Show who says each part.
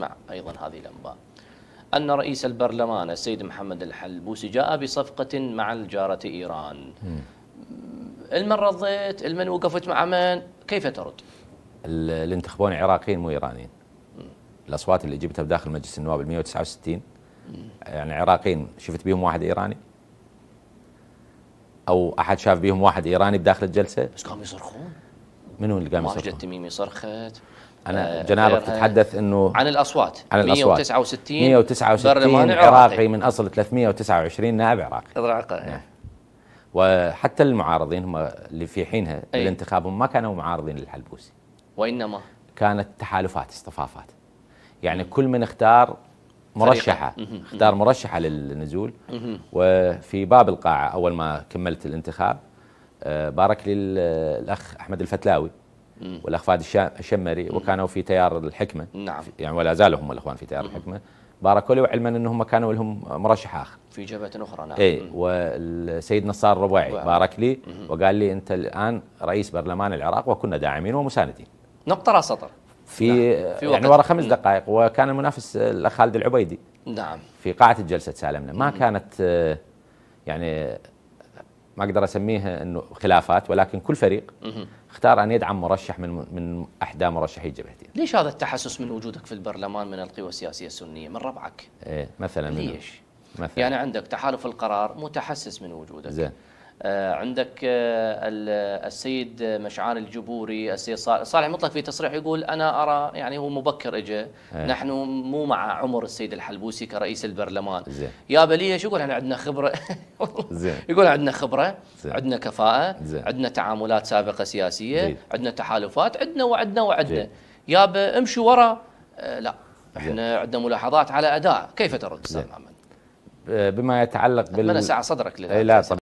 Speaker 1: مع أيضا هذه الأنباء أن رئيس البرلمان السيد محمد الحلبوسي جاء بصفقة مع الجارة إيران المن رضيت المن وقفت مع من كيف ترد
Speaker 2: اللي انتخبون عراقيين مو إيرانيين الأصوات اللي جبتها بداخل مجلس النواب ال 169 يعني عراقيين شفت بيهم واحد إيراني أو أحد شاف بيهم واحد إيراني بداخل الجلسة بس
Speaker 1: قاموا يصرخون
Speaker 2: منو اللي قام يصرخون ماجد
Speaker 1: التميمي صرخت انا آه، جنابك آه، تتحدث انه عن الاصوات عن الاصوات 169 169 عراقي من
Speaker 2: اصل 329 نائب عراقي
Speaker 1: عراقي نعم.
Speaker 2: وحتى المعارضين هم اللي في حينها أي. الانتخاب هم ما كانوا معارضين للحلبوسي وانما كانت تحالفات اصطفافات يعني كل من اختار مرشحة اختار مرشحة للنزول وفي باب القاعة أول ما كملت الانتخاب آه، بارك لي الأخ أحمد الفتلاوي والأخ فهد الشمري وكانوا في تيار الحكمة نعم يعني ولا زالوا هم الأخوان في تيار الحكمة باركوا لي وعلما أنهم كانوا لهم مرشح آخر
Speaker 1: في جبهة أخرى نعم اي
Speaker 2: والسيد نصار الرباعي بارك لي وقال لي أنت الآن رئيس برلمان العراق وكنا داعمين ومساندين
Speaker 1: نقطة راس سطر
Speaker 2: في, نعم. في يعني ورا خمس دقائق وكان المنافس الاخ خالد العبيدي نعم في قاعه الجلسه تسالمنا ما كانت آه، يعني ما اقدر اسميها انه خلافات ولكن كل فريق اختار ان يدعم مرشح من من احدى مرشحي جبهتي
Speaker 1: ليش هذا التحسس من وجودك في البرلمان من القوى السياسيه السنيه من ربعك؟
Speaker 2: ايه مثلا ليش؟ مثلا
Speaker 1: يعني عندك تحالف القرار متحسس من وجودك. زين آه، عندك آه، السيد مشعار الجبوري السيد صالح مطلق في تصريح يقول انا ارى يعني هو مبكر اجى إيه. نحن مو مع عمر السيد الحلبوسي كرئيس البرلمان زين. يا بليه شو يقول احنا عندنا خبره زين. يقول عندنا خبره زين. عندنا كفاءه زين. عندنا تعاملات سابقه سياسيه زين. عندنا تحالفات عندنا وعدنا وعدنا يابا امشوا ورا آه، لا احنا عندنا ملاحظات على اداء كيف ترد استاذ محمد
Speaker 2: بما يتعلق بال من ساعة صدرك لا طبعا